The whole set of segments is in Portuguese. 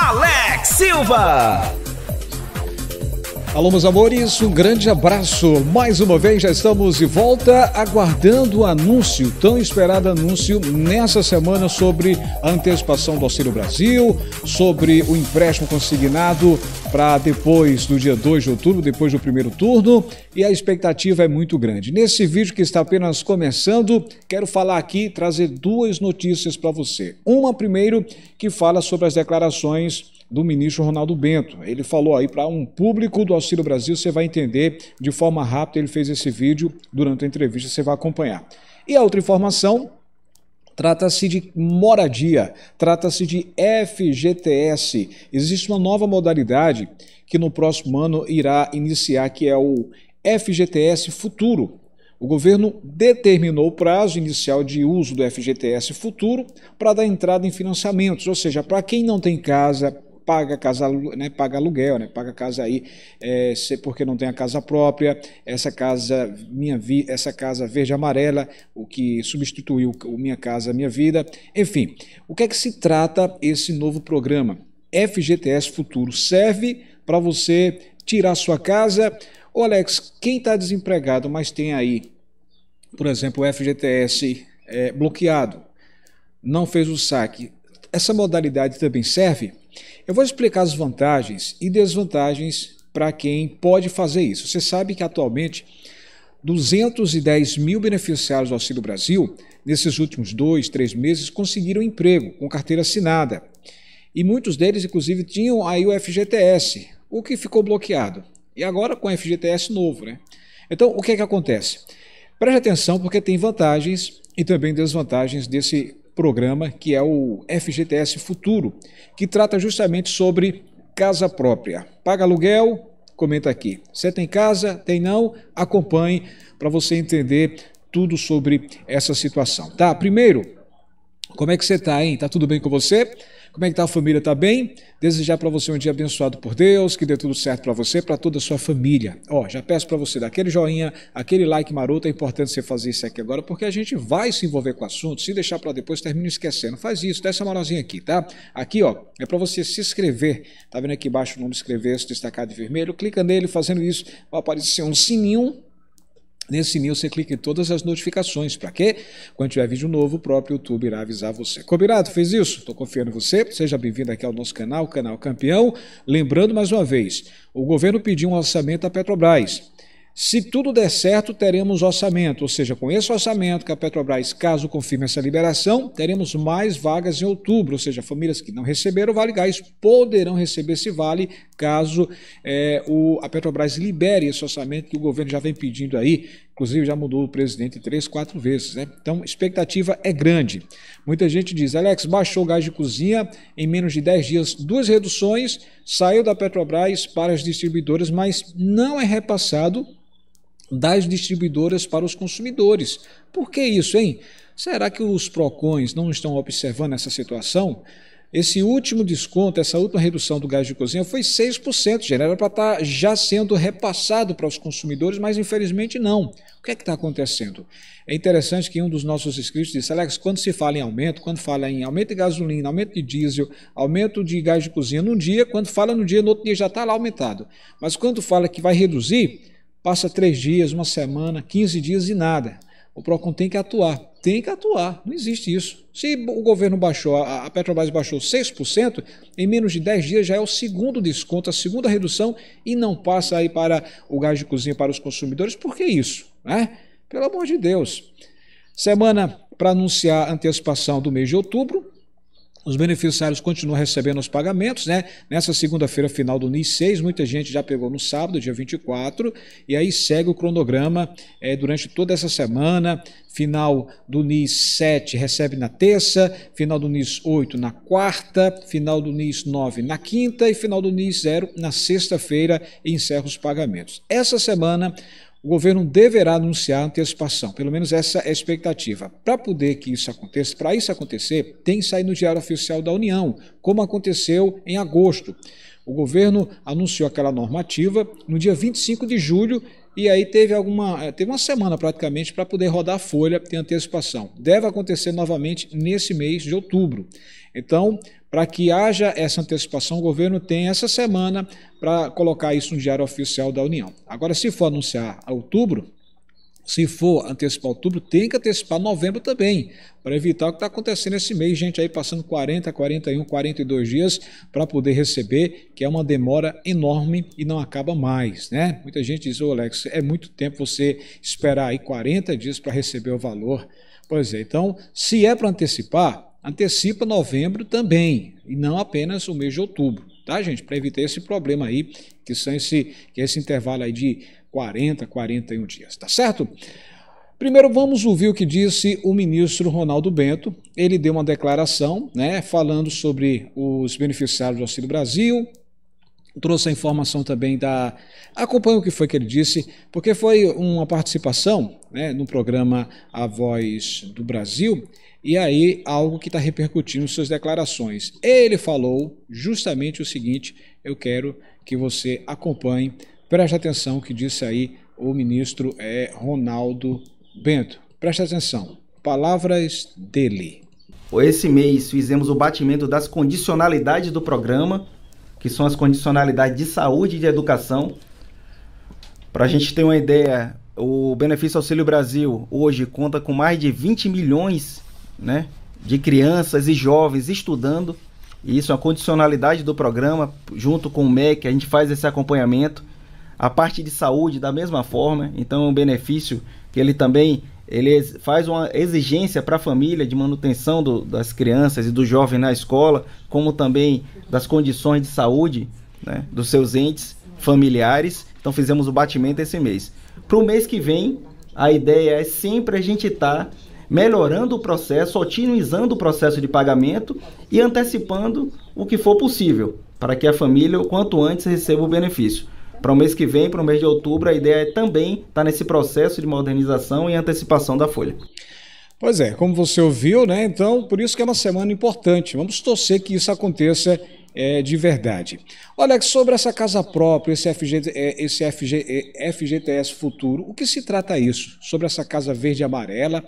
Alex Silva. Alô, meus amores, um grande abraço. Mais uma vez já estamos de volta aguardando o anúncio, tão esperado anúncio nessa semana sobre a antecipação do Auxílio Brasil, sobre o empréstimo consignado para depois do dia 2 de outubro, depois do primeiro turno, e a expectativa é muito grande. Nesse vídeo que está apenas começando, quero falar aqui, trazer duas notícias para você. Uma primeiro que fala sobre as declarações do ministro Ronaldo Bento. Ele falou aí para um público do Auxílio Brasil, você vai entender de forma rápida, ele fez esse vídeo durante a entrevista, você vai acompanhar. E a outra informação, Trata-se de moradia, trata-se de FGTS. Existe uma nova modalidade que no próximo ano irá iniciar, que é o FGTS Futuro. O governo determinou o prazo inicial de uso do FGTS Futuro para dar entrada em financiamentos, ou seja, para quem não tem casa, paga casa, né, paga aluguel, né, paga casa aí, é, porque não tem a casa própria, essa casa minha vi, essa casa verde amarela, o que substituiu o minha casa minha vida, enfim. O que é que se trata esse novo programa? FGTS Futuro serve para você tirar sua casa. Ô Alex, quem está desempregado, mas tem aí, por exemplo, o FGTS é, bloqueado, não fez o saque, essa modalidade também serve? Eu vou explicar as vantagens e desvantagens para quem pode fazer isso. Você sabe que atualmente 210 mil beneficiários do Auxílio Brasil, nesses últimos dois, três meses, conseguiram emprego com carteira assinada. E muitos deles, inclusive, tinham aí o FGTS, o que ficou bloqueado. E agora com o FGTS novo, né? Então, o que é que acontece? Preste atenção porque tem vantagens e também desvantagens desse programa que é o FGTS Futuro, que trata justamente sobre casa própria. Paga aluguel? Comenta aqui. Você tem casa? Tem não? Acompanhe para você entender tudo sobre essa situação, tá? Primeiro, como é que você está, hein? Tá tudo bem com você? Como é que tá a família? Tá bem? Desejar para você um dia abençoado por Deus, que dê tudo certo para você, para toda a sua família. Ó, já peço para você dar aquele joinha, aquele like maroto, é importante você fazer isso aqui agora, porque a gente vai se envolver com o assunto, se deixar para depois termina esquecendo. Faz isso, dá essa moralzinha aqui, tá? Aqui, ó, é para você se inscrever. Tá vendo aqui embaixo o nome inscrever-se destacado de vermelho? Clica nele, fazendo isso, vai aparecer um sininho Nesse sininho você clica em todas as notificações. Para quê? Quando tiver vídeo novo, o próprio YouTube irá avisar você. Combinado? Fez isso? Estou confiando em você. Seja bem-vindo aqui ao nosso canal, Canal Campeão. Lembrando mais uma vez, o governo pediu um orçamento à Petrobras. Se tudo der certo, teremos orçamento, ou seja, com esse orçamento que a Petrobras, caso confirme essa liberação, teremos mais vagas em outubro, ou seja, famílias que não receberam o Vale Gás poderão receber esse vale caso é, o, a Petrobras libere esse orçamento que o governo já vem pedindo aí, inclusive já mudou o presidente três, quatro vezes, né? Então, expectativa é grande. Muita gente diz, Alex, baixou o gás de cozinha em menos de 10 dias, duas reduções, saiu da Petrobras para as distribuidoras, mas não é repassado das distribuidoras para os consumidores. Por que isso, hein? Será que os PROCONs não estão observando essa situação? Esse último desconto, essa última redução do gás de cozinha foi 6%, já Era para estar tá já sendo repassado para os consumidores, mas infelizmente não. O que é que está acontecendo? É interessante que um dos nossos inscritos disse, Alex, quando se fala em aumento, quando fala em aumento de gasolina, aumento de diesel, aumento de gás de cozinha num dia, quando fala no dia, no outro dia já está lá aumentado. Mas quando fala que vai reduzir, passa três dias, uma semana, 15 dias e nada. O PROCON tem que atuar. Tem que atuar, não existe isso. Se o governo baixou, a Petrobras baixou 6%, em menos de 10 dias já é o segundo desconto, a segunda redução, e não passa aí para o gás de cozinha para os consumidores. Por que isso? Né? Pelo amor de Deus. Semana para anunciar a antecipação do mês de outubro, os beneficiários continuam recebendo os pagamentos, né? Nessa segunda-feira final do NIS 6, muita gente já pegou no sábado, dia 24, e aí segue o cronograma é, durante toda essa semana. Final do NIS 7 recebe na terça, final do NIS 8 na quarta, final do NIS 9 na quinta e final do NIS 0 na sexta-feira e encerra os pagamentos. Essa semana o governo deverá anunciar antecipação, pelo menos essa é a expectativa. Para poder que isso aconteça, para isso acontecer, tem que sair no Diário Oficial da União, como aconteceu em agosto. O governo anunciou aquela normativa no dia 25 de julho e aí teve alguma, eh, teve uma semana praticamente para poder rodar a folha, ter antecipação. Deve acontecer novamente nesse mês de outubro. Então, para que haja essa antecipação, o governo tem essa semana para colocar isso no Diário Oficial da União. Agora, se for anunciar outubro, se for antecipar outubro, tem que antecipar novembro também, para evitar o que está acontecendo esse mês, gente aí passando 40, 41, 42 dias para poder receber, que é uma demora enorme e não acaba mais, né? Muita gente diz, ô Alex, é muito tempo você esperar aí 40 dias para receber o valor. Pois é, então, se é para antecipar, antecipa novembro também, e não apenas o mês de outubro, tá, gente? Para evitar esse problema aí, que são esse, que é esse intervalo aí de 40, 41 dias, tá certo? Primeiro vamos ouvir o que disse o ministro Ronaldo Bento. Ele deu uma declaração, né, falando sobre os beneficiários do Auxílio Brasil, trouxe a informação também da. Acompanhe o que foi que ele disse, porque foi uma participação né, no programa A Voz do Brasil, e aí algo que está repercutindo suas declarações. Ele falou justamente o seguinte: eu quero que você acompanhe, preste atenção o que disse aí o ministro é Ronaldo Bento. Preste atenção, palavras dele. Esse mês fizemos o batimento das condicionalidades do programa que são as condicionalidades de saúde e de educação. Para a gente ter uma ideia, o Benefício Auxílio Brasil hoje conta com mais de 20 milhões né, de crianças e jovens estudando. E isso é uma condicionalidade do programa, junto com o MEC, a gente faz esse acompanhamento. A parte de saúde, da mesma forma. Então, é um benefício que ele também ele faz uma exigência para a família de manutenção do, das crianças e do jovem na escola, como também das condições de saúde né, dos seus entes familiares. Então fizemos o batimento esse mês. Para o mês que vem, a ideia é sempre a gente estar tá melhorando o processo, otimizando o processo de pagamento e antecipando o que for possível, para que a família o quanto antes receba o benefício. Para o mês que vem, para o mês de outubro, a ideia é também estar tá nesse processo de modernização e antecipação da folha. Pois é, como você ouviu, né? Então, por isso que é uma semana importante. Vamos torcer que isso aconteça é, de verdade. Olha, sobre essa casa própria, esse, FG, é, esse FG, é, FGTS futuro, o que se trata isso? Sobre essa casa verde e amarela,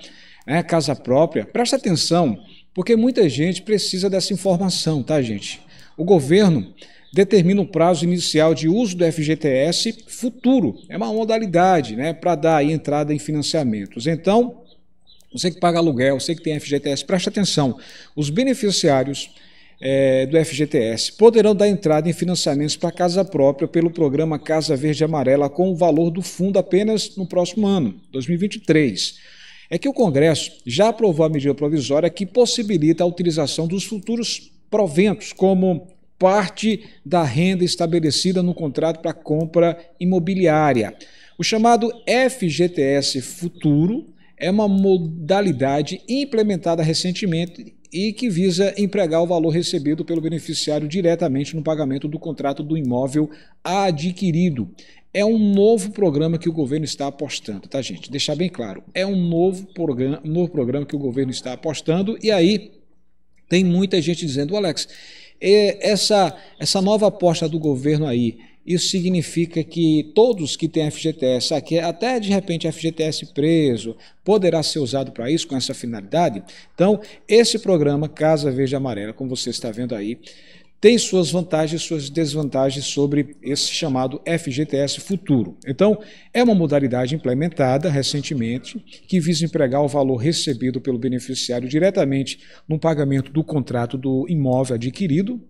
né, casa própria? Presta atenção, porque muita gente precisa dessa informação, tá, gente? O governo determina um prazo inicial de uso do FGTS futuro. É uma modalidade né, para dar entrada em financiamentos. Então, você que paga aluguel, você que tem FGTS, preste atenção. Os beneficiários é, do FGTS poderão dar entrada em financiamentos para casa própria pelo programa Casa Verde Amarela com o valor do fundo apenas no próximo ano, 2023. É que o Congresso já aprovou a medida provisória que possibilita a utilização dos futuros proventos, como parte da renda estabelecida no contrato para compra imobiliária. O chamado FGTS Futuro é uma modalidade implementada recentemente e que visa empregar o valor recebido pelo beneficiário diretamente no pagamento do contrato do imóvel adquirido. É um novo programa que o governo está apostando, tá, gente? Deixar bem claro. É um novo programa, novo programa que o governo está apostando e aí tem muita gente dizendo, Alex, essa, essa nova aposta do governo aí, isso significa que todos que têm FGTS aqui, até de repente FGTS preso, poderá ser usado para isso, com essa finalidade? Então, esse programa Casa Verde Amarela, como você está vendo aí, tem suas vantagens e suas desvantagens sobre esse chamado FGTS futuro. Então, é uma modalidade implementada recentemente que visa empregar o valor recebido pelo beneficiário diretamente no pagamento do contrato do imóvel adquirido,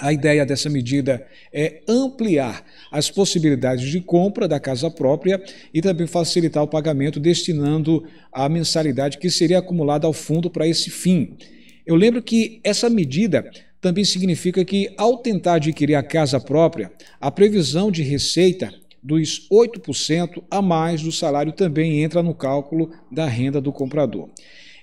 a ideia dessa medida é ampliar as possibilidades de compra da casa própria e também facilitar o pagamento, destinando a mensalidade que seria acumulada ao fundo para esse fim. Eu lembro que essa medida também significa que, ao tentar adquirir a casa própria, a previsão de receita dos 8% a mais do salário também entra no cálculo da renda do comprador.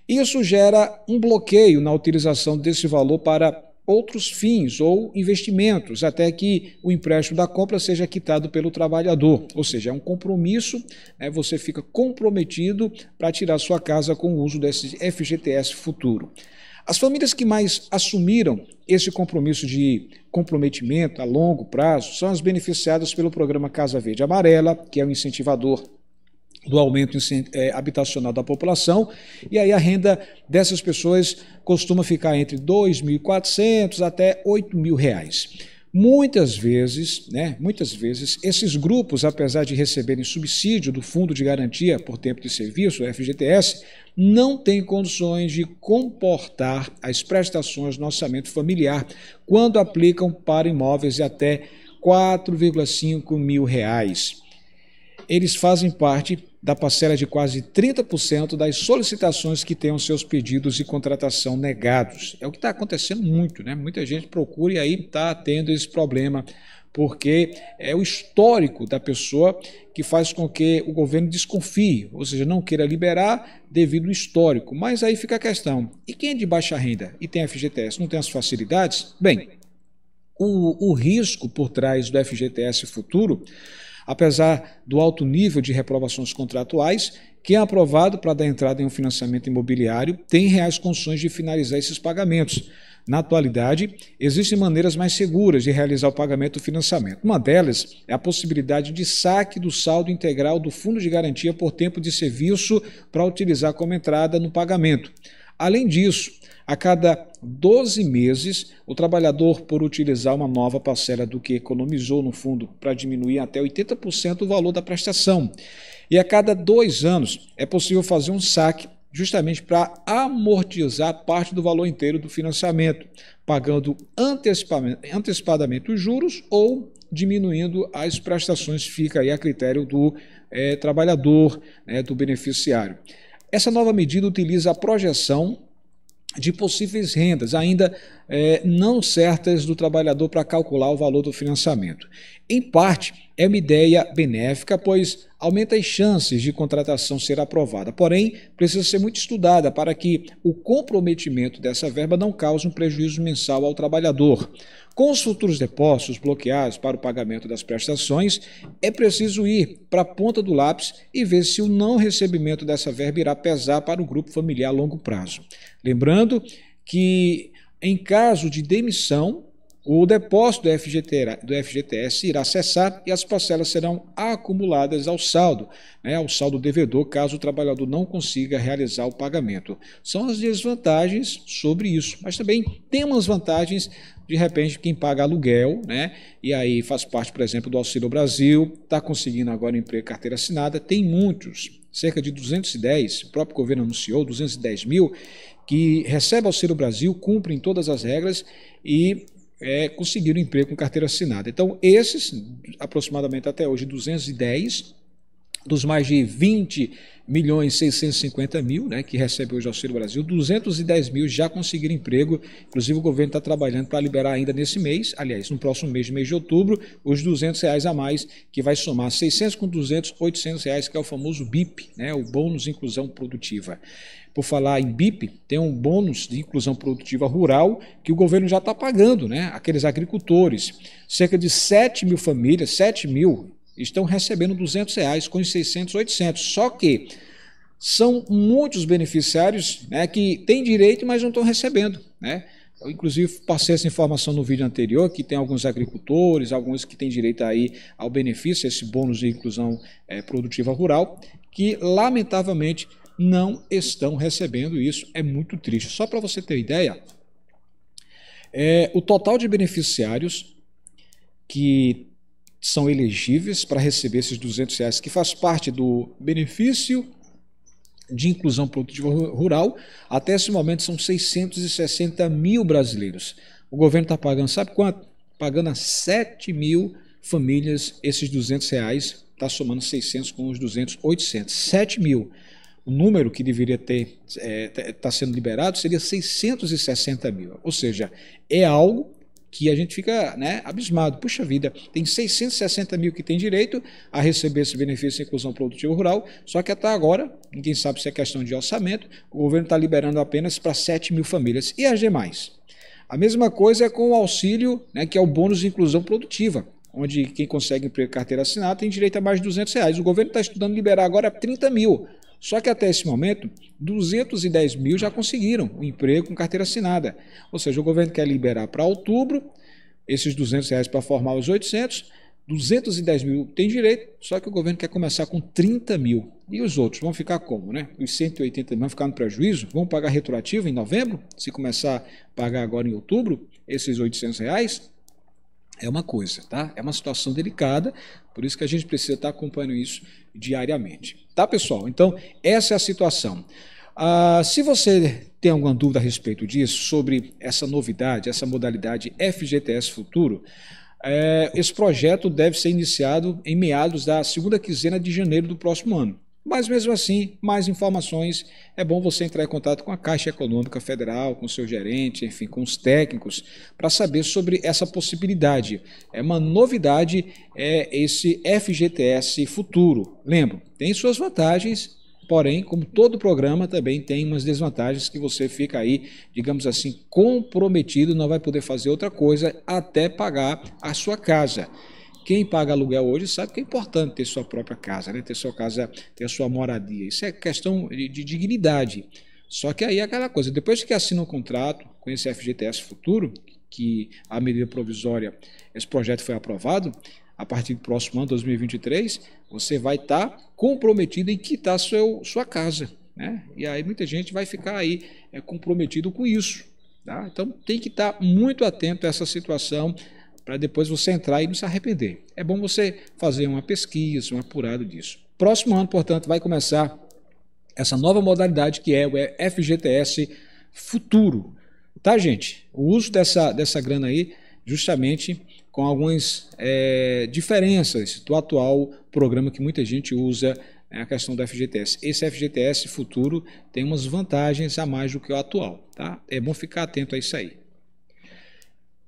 Isso gera um bloqueio na utilização desse valor para outros fins ou investimentos, até que o empréstimo da compra seja quitado pelo trabalhador. Ou seja, é um compromisso, né? você fica comprometido para tirar sua casa com o uso desse FGTS futuro. As famílias que mais assumiram esse compromisso de comprometimento a longo prazo são as beneficiadas pelo programa Casa Verde Amarela, que é o incentivador do aumento é, habitacional da população, e aí a renda dessas pessoas costuma ficar entre 2.400 até R$ mil reais. Muitas vezes, né, muitas vezes, esses grupos, apesar de receberem subsídio do Fundo de Garantia por Tempo de Serviço, FGTS, não têm condições de comportar as prestações no orçamento familiar quando aplicam para imóveis de até 4,5 mil reais. Eles fazem parte da parcela de quase 30% das solicitações que tenham seus pedidos de contratação negados. É o que está acontecendo muito, né? Muita gente procura e aí está tendo esse problema, porque é o histórico da pessoa que faz com que o governo desconfie, ou seja, não queira liberar devido ao histórico. Mas aí fica a questão: e quem é de baixa renda e tem FGTS, não tem as facilidades? Bem, o, o risco por trás do FGTS futuro Apesar do alto nível de reprovações contratuais, quem é aprovado para dar entrada em um financiamento imobiliário tem reais condições de finalizar esses pagamentos. Na atualidade, existem maneiras mais seguras de realizar o pagamento do financiamento. Uma delas é a possibilidade de saque do saldo integral do fundo de garantia por tempo de serviço para utilizar como entrada no pagamento. Além disso, a cada 12 meses, o trabalhador, por utilizar uma nova parcela do que economizou no fundo, para diminuir até 80% o valor da prestação. E a cada dois anos, é possível fazer um saque justamente para amortizar parte do valor inteiro do financiamento, pagando antecipadamente os juros ou diminuindo as prestações, fica aí a critério do é, trabalhador, né, do beneficiário. Essa nova medida utiliza a projeção de possíveis rendas, ainda é, não certas do trabalhador para calcular o valor do financiamento. Em parte, é uma ideia benéfica, pois aumenta as chances de contratação ser aprovada. Porém, precisa ser muito estudada para que o comprometimento dessa verba não cause um prejuízo mensal ao trabalhador. Com os futuros depósitos bloqueados para o pagamento das prestações, é preciso ir para a ponta do lápis e ver se o não recebimento dessa verba irá pesar para o grupo familiar a longo prazo. Lembrando que, em caso de demissão, o depósito do, FGTS irá cessar e as parcelas serão acumuladas ao saldo, né, ao saldo devedor, caso o trabalhador não consiga realizar o pagamento. São as desvantagens sobre isso, mas também tem umas vantagens, de repente, quem paga aluguel, né, e aí faz parte, por exemplo, do Auxílio Brasil, está conseguindo agora emprego carteira assinada, tem muitos, cerca de 210, o próprio governo anunciou 210 mil, que recebe auxílio Brasil, cumprem todas as regras e é, conseguiram um emprego com carteira assinada. Então, esses, aproximadamente até hoje, 210, dos mais de 20 milhões 650 mil, né, que recebe hoje o Auxílio Brasil, 210 mil já conseguiram emprego. Inclusive o governo está trabalhando para liberar ainda nesse mês, aliás, no próximo mês, mês de outubro, os 200 reais a mais, que vai somar 600 com 200, 800 reais, que é o famoso BIP, né, o Bônus Inclusão Produtiva. Por falar em BIP, tem um bônus de inclusão produtiva rural que o governo já está pagando, né, aqueles agricultores. Cerca de 7 mil famílias, 7 mil estão recebendo 200 reais com os 600, 800. Só que são muitos beneficiários né, que têm direito, mas não estão recebendo. Né? Eu, inclusive, passei essa informação no vídeo anterior, que tem alguns agricultores, alguns que têm direito aí ao benefício, esse bônus de inclusão é, produtiva rural, que, lamentavelmente, não estão recebendo isso. É muito triste. Só para você ter ideia, é, o total de beneficiários que são elegíveis para receber esses 200 reais, que faz parte do benefício de inclusão produtiva rural. Até esse momento são 660 mil brasileiros. O governo está pagando, sabe quanto? Pagando a 7 mil famílias esses 200 reais, está somando 600 com os 200, 800. 7 mil. O número que deveria ter está é, tá sendo liberado seria 660 mil. Ou seja, é algo que a gente fica né, abismado. Puxa vida, tem 660 mil que tem direito a receber esse benefício de inclusão produtiva rural, só que até agora, ninguém sabe se é questão de orçamento, o governo está liberando apenas para 7 mil famílias. E as demais? A mesma coisa é com o auxílio, né, que é o bônus de inclusão produtiva onde quem consegue emprego carteira assinada tem direito a mais de 200 reais. O governo está estudando liberar agora 30 mil. Só que até esse momento, 210 mil já conseguiram um emprego com carteira assinada. Ou seja, o governo quer liberar para outubro esses 200 reais para formar os 800, 210 mil tem direito, só que o governo quer começar com 30 mil. E os outros vão ficar como, né? Os 180 mil vão ficar no prejuízo? Vão pagar retroativo em novembro? Se começar a pagar agora em outubro, esses 800 reais? É uma coisa, tá? É uma situação delicada, por isso que a gente precisa estar acompanhando isso diariamente. Tá, pessoal? Então, essa é a situação. Ah, se você tem alguma dúvida a respeito disso, sobre essa novidade, essa modalidade FGTS Futuro, é, esse projeto deve ser iniciado em meados da segunda quinzena de janeiro do próximo ano. Mas mesmo assim, mais informações, é bom você entrar em contato com a Caixa Econômica Federal, com seu gerente, enfim, com os técnicos, para saber sobre essa possibilidade. É uma novidade é esse FGTS futuro. Lembro, tem suas vantagens, porém, como todo programa, também tem umas desvantagens que você fica aí, digamos assim, comprometido, não vai poder fazer outra coisa até pagar a sua casa. Quem paga aluguel hoje sabe que é importante ter sua própria casa, né? ter sua casa, ter sua moradia. Isso é questão de, de dignidade. Só que aí é aquela coisa, depois que assina um contrato com esse FGTS Futuro, que a medida provisória, esse projeto foi aprovado, a partir do próximo ano, 2023, você vai estar tá comprometido em quitar seu, sua casa. Né? E aí muita gente vai ficar aí é, comprometido com isso. Tá? Então tem que estar tá muito atento a essa situação para depois você entrar e não se arrepender. É bom você fazer uma pesquisa, um apurado disso. Próximo ano, portanto, vai começar essa nova modalidade que é o FGTS Futuro. Tá, gente? O uso dessa, dessa grana aí, justamente com algumas é, diferenças do atual programa que muita gente usa, é a questão do FGTS. Esse FGTS futuro tem umas vantagens a mais do que o atual, tá? É bom ficar atento a isso aí.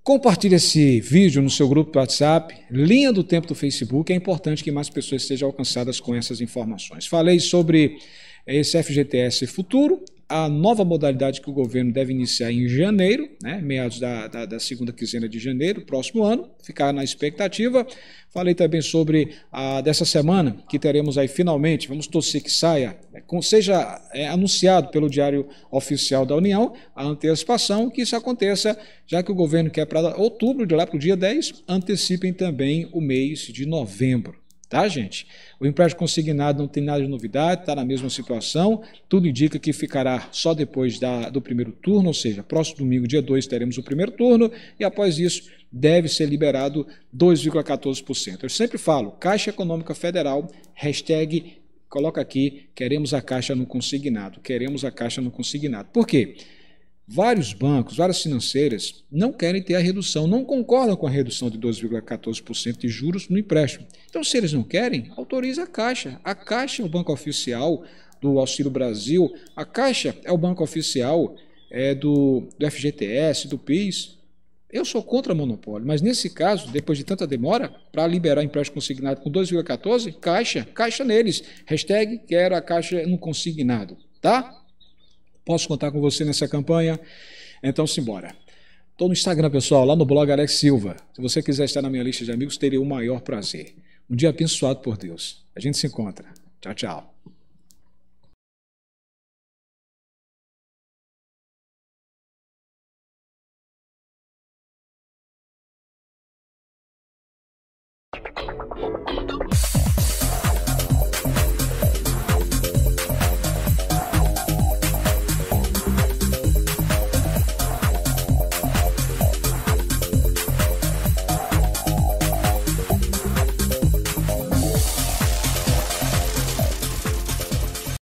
Compartilhe esse vídeo no seu grupo do WhatsApp, linha do tempo do Facebook. É importante que mais pessoas sejam alcançadas com essas informações. Falei sobre esse FGTS futuro, a nova modalidade que o governo deve iniciar em janeiro, né, meados da, da, da, segunda quinzena de janeiro, próximo ano, ficar na expectativa. Falei também sobre a dessa semana, que teremos aí finalmente, vamos torcer que saia seja é, anunciado pelo Diário Oficial da União a antecipação, que isso aconteça, já que o governo quer para outubro, de lá para o dia 10, antecipem também o mês de novembro. Tá, gente? O empréstimo consignado não tem nada de novidade, está na mesma situação. Tudo indica que ficará só depois da, do primeiro turno, ou seja, próximo domingo, dia 2, teremos o primeiro turno e após isso deve ser liberado 2,14%. Eu sempre falo, Caixa Econômica Federal, hashtag coloca aqui, queremos a caixa no consignado, queremos a caixa no consignado. Por quê? Vários bancos, várias financeiras não querem ter a redução, não concordam com a redução de 2,14% de juros no empréstimo. Então, se eles não querem, autoriza a Caixa. A Caixa é o banco oficial do Auxílio Brasil, a Caixa é o banco oficial é, do, do FGTS, do PIS. Eu sou contra monopólio, mas nesse caso, depois de tanta demora, para liberar empréstimo consignado com 2,14, caixa, caixa neles. Hashtag quero a caixa no consignado, tá? Posso contar com você nessa campanha? Então, simbora. Estou no Instagram, pessoal, lá no blog Alex Silva. Se você quiser estar na minha lista de amigos, teria o maior prazer. Um dia abençoado por Deus. A gente se encontra. Tchau, tchau.